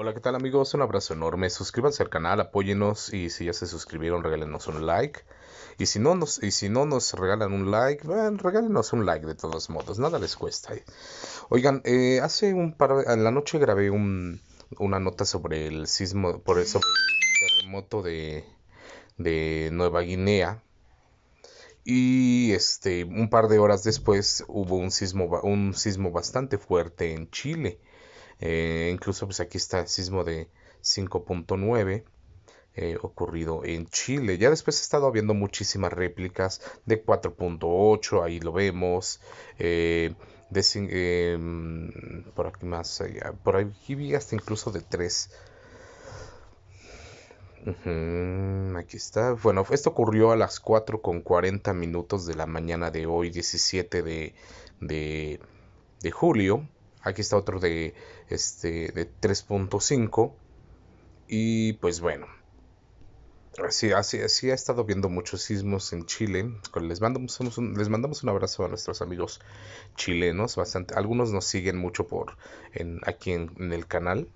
Hola, ¿qué tal amigos? Un abrazo enorme. Suscríbanse al canal, apóyenos y si ya se suscribieron, regálenos un like. Y si no nos, y si no nos regalan un like, bueno, regálenos un like de todos modos, nada les cuesta. Oigan, eh, hace un par de, en la noche grabé un, una nota sobre el sismo, por eso el terremoto de, de Nueva Guinea. Y este, un par de horas después hubo un sismo, un sismo bastante fuerte en Chile eh, incluso pues aquí está el sismo de 5.9 eh, ocurrido en Chile. Ya después ha estado viendo muchísimas réplicas de 4.8, ahí lo vemos. Eh, mm, por aquí más por aquí vi hasta incluso de 3. aquí está. Bueno, esto ocurrió a las 4 con 40 minutos de la mañana de hoy, 17 de, de julio. Aquí está otro de este, de 3.5. Y pues bueno, así, así, así ha estado viendo muchos sismos en Chile. Les mandamos, un, les mandamos un abrazo a nuestros amigos chilenos. Bastante, algunos nos siguen mucho por aquí en, el canal.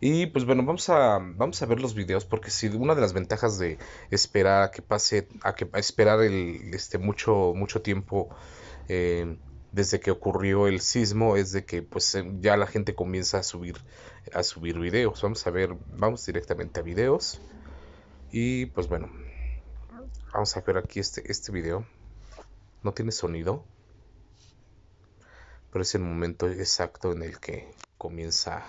Y pues bueno, vamos a, vamos a ver los videos porque si una de las ventajas de esperar a que pase, a que esperar el, este mucho, mucho tiempo eh, desde que ocurrió el sismo es de que pues em, ya la gente comienza a subir a subir videos. Vamos a ver, vamos directamente a videos. Y pues bueno, vamos a ver aquí este, este video. No tiene sonido, pero es el momento exacto en el que comienza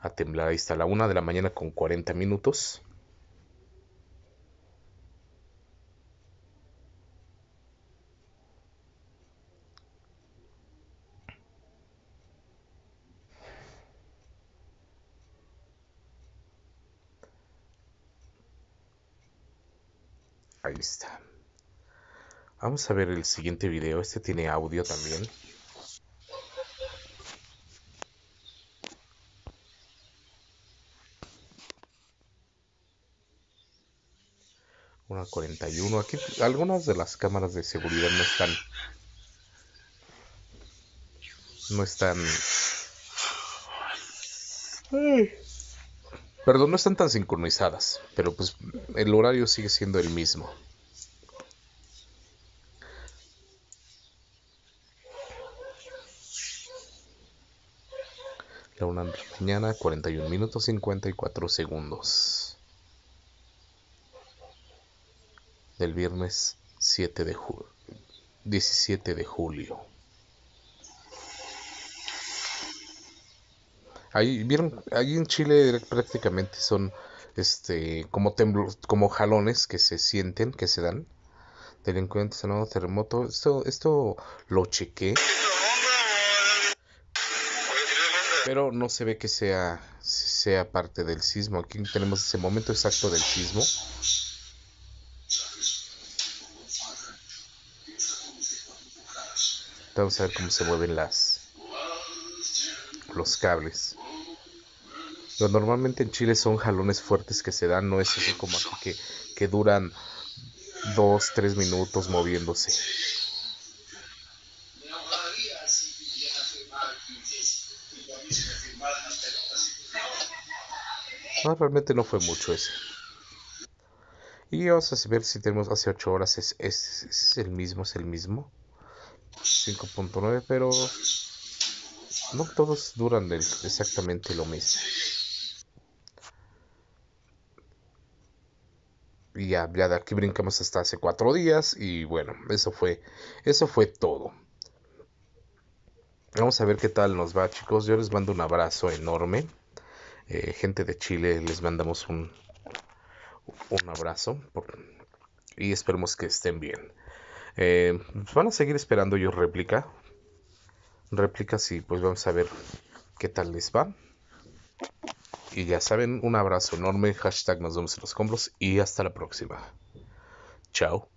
a temblar. Ahí está, la una de la mañana con 40 minutos. ahí está. Vamos a ver el siguiente video. Este tiene audio también. Una 41. Aquí algunas de las cámaras de seguridad no están. No están. Perdón, no están tan sincronizadas, pero pues el horario sigue siendo el mismo. La una de mañana, 41 minutos 54 segundos. Del viernes 7 de julio. 17 de julio. Ahí vieron, ahí en Chile prácticamente son este como temblos, como jalones que se sienten, que se dan. Delincuentes ¿no? terremoto. Esto, esto lo chequé. Pero no se ve que sea, sea parte del sismo. Aquí tenemos ese momento exacto del sismo. Vamos a ver cómo se mueven las los cables normalmente en Chile son jalones fuertes que se dan, no es eso como que, que duran dos, tres minutos moviéndose. No, realmente no fue mucho ese. Y vamos a ver si tenemos hace ocho horas. Es, es, el mismo, es el mismo. 5.9, pero no todos duran exactamente lo mismo. Y ya, de aquí brincamos hasta hace cuatro días. Y bueno, eso fue, eso fue todo. Vamos a ver qué tal nos va, chicos. Yo les mando un abrazo enorme. Eh, gente de Chile, les mandamos un, un abrazo. y esperemos que estén bien. Eh, van a seguir esperando yo réplica. Réplicas y pues vamos a ver qué tal les va. Y ya saben, un abrazo enorme, hashtag nos vemos en los combos. y hasta la próxima. Chao.